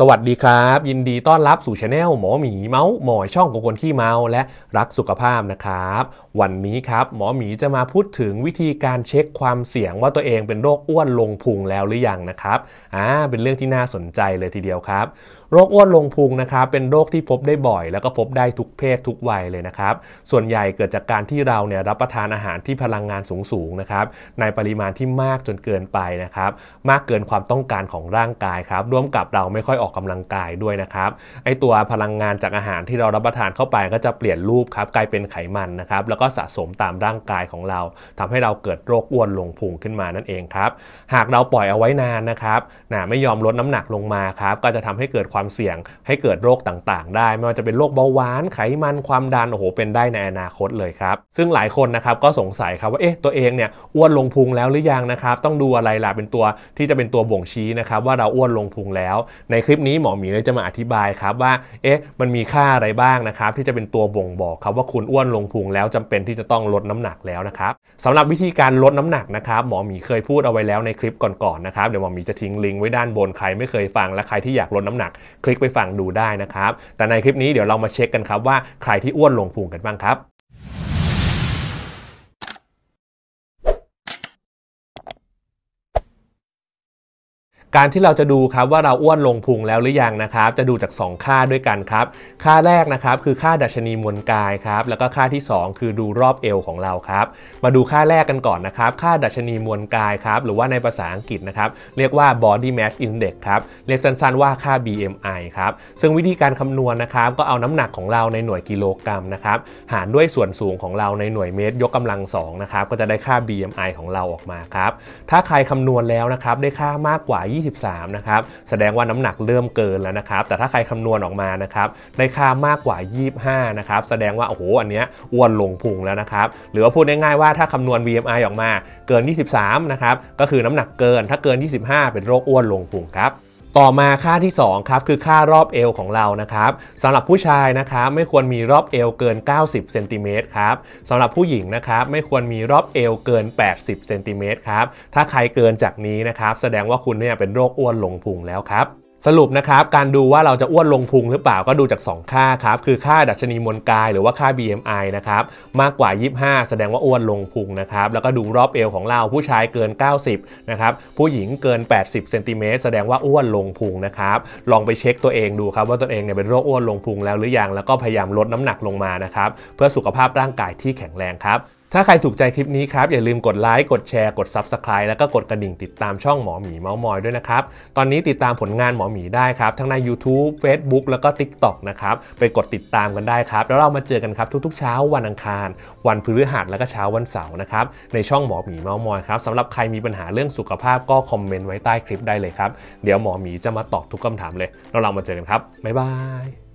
สวัสดีครับยินดีต้อนรับสู่ช anel หมอหมีเมาส์หมอยช่องของคนขี้เมาและรักสุขภาพนะครับ วันนี้ครับหมอหมีจะมาพูดถึงวิธีการเช็คความเสี่ยงว่าตัวเองเป็นโรคอ้วนลงพุงแล้วหรือยังนะครับอ่าเป็นเรื่องที่น่าสนใจเลยทีเดียวครับ โรคอ้วนลงพุงนะครับ เป็นโรคที่พบได้บ่อย แล้วก็พบได้ทุกเพศทุกวัยเลยนะครับส่วนใหญ่เกิดจากการที่เราเนี่ยรับประทานอาหารที่พลังงานสูงๆนะครับในปริมาณที่มากจนเกินไปนะครับมากเกินความต้องการของร่างกายครับร่วมกับเราไม่ค่อยออกอกกำลังกายด้วยนะครับ ไอตัวพลังงานจากอาหารที่เรารับประทานเข้าไปก็จะเปลี่ยนรูปครับ กลายเป็นไขมันนะครับแล้วก็สะสมตามร่างกายของเรา ทำให้เราเกิดโรคอ้วนลงพุงขึ้นมานั่นเองครับ หากเราปล่อยเอาไว้นานนะครับนะไม่ยอมลดน้ำหนักลงมาครับ ก็จะทำให้เกิดความเสี่ยงให้เกิดโรคต่างๆ ได้ไม่ว่าจะเป็นโรคเบาหวาน ไขมันความดันโอ้โหเป็นได้ในอนาคตเลยครับซึ่งหลายคนนะครับก็สงสัยครับว่าเอ๊ะตัวเองเนี่ยอ้วนลงพุงแล้วหรือยังนะครับ ต้องดูอะไรล่ะเป็นตัวที่จะเป็นตัวบ่งชี้นะครับ ว่าเราอ้วนลงพุงแล้วในคลิปนี้หมอหมีเลยจะมาอธิบายครับว่า เอ๊ะ มันมีค่าอะไรบ้างนะครับ ที่จะเป็นตัวบ่งบอกครับว่าคุณอ้วนลงพุงแล้วจำเป็นที่จะต้องลดน้ำหนักแล้วนะครับสำหรับวิธีการลดน้ำหนักนะครับ หมอหมีเคยพูดเอาไว้แล้วในคลิปก่อนๆนะครับ เดี๋ยวหมอหมีจะทิ้งลิงก์ไว้ด้านบนใครไม่เคยฟังและใครที่อยากลดน้ำหนัก คลิกไปฟังดูได้นะครับแต่ในคลิปนี้เดี๋ยวเรามาเช็คกันครับ ว่าใครที่อ้วนลงพุงกันบ้างครับการที่เราจะดูครับว่าเราอ้วนลงพุงแล้วหรือยังนะครับจะดูจาก 2 ค่าด้วยกันครับค่าแรกนะครับคือค่าดัชนีมวลกายครับ แล้วก็ค่าที่ 2 คือดูรอบเอวของเราครับ มาดูค่าแรกกันก่อนนะครับค่าดัชนีมวลกายครับ หรือว่าในภาษาอังกฤษนะครับ เรียกว่า body mass index ครับ เรียกสั้นๆว่าค่า BMI ครับ ซึ่งวิธีการคำนวณนนะครับก็เอาน้ำหนักของเราในหน่วยกิโลกรัมนะครับหารด้วยส่วนสูงของเราในหน่วยเมตร ยกกำลัง2นะครับก็จะได้ค่า BMI ของเราออกมาครับถ้าใครคำนวณแล้วนะครับได้ค่ามากกว่า23นะครับ แสดงว่าน้ำหนักเริ่มเกินแล้วนะครับ แต่ถ้าใครคำนวณออกมานะครับได้ค่ามากกว่า25นะครับ แสดงว่าโอ้โห อันเนี้ยอ้วนลงพุงแล้วนะครับ หรือว่าพูดง่ายๆว่าถ้าคำนวณ v m i ออกมา เกิน 23นะครับ ก็คือน้ำหนักเกิน ถ้าเกิน 25 เป็นโรคอ้วนลงพุงครับต่อมาค่าที่ 2ครับคือค่ารอบเอวของเรานะครับสำหรับผู้ชายนะครับไม่ควรมีรอบเอวเกิน 90เซนติเมตรครับสำหรับผู้หญิงนะครับไม่ควรมีรอบเอวเกิน 80เซนติเมตรครับ ถ้าใครเกินจากนี้นะครับแสดงว่าคุณเนี่ยเป็นโรคอ้วนหลงพุงแล้วครับสรุปนะครับการดูว่าเราจะอ้วนลงพุงหรือเปล่าก็ดูจาก 2 ค่าครับคือค่าดัชนีมวลกายหรือว่าค่า BMI นะครับมากกว่า25แสดงว่าอ้วนลงพุงนะครับแล้วก็ดูรอบเอวของเราผู้ชายเกิน 90นะครับผู้หญิงเกิน80เซนติเมตรแสดงว่าอ้วนลงพุงนะครับลองไปเช็คตัวเองดูครับว่าตัวเองเนี่ยเป็นโรคอ้วนลงพุงแล้ว หรือยังแล้วก็พยายามลดน้ำหนักลงมานะครับเพื่อสุขภาพร่างกายที่แข็งแรงครับถ้าใครถูกใจคลิปนี้ครับอย่าลืมกดไลค์กดแชร์กด Subscribe แล้วก็กดกระดิ่งติดตามช่องหมอหมีเมามอยด้วยนะครับตอนนี้ติดตามผลงานหมอหมีได้ครับทั้งใน YouTube Facebook แล้วก็ TikTok นะครับไปกดติดตามกันได้ครับแล้วเรามาเจอกันครับ ทุก ๆเช้าวันอังคาร วันพฤหัสแล้วก็เช้าวันเสาร์นะครับในช่องหมอหมีเมามอยครับสำหรับใครมีปัญหาเรื่องสุขภาพก็คอมเมนต์ไว้ใต้คลิปได้เลยครับเดี๋ยวหมอหมีจะมาตอบทุกคำถามเลยแล้วเรามาเจอกันครับบ๊ายบาย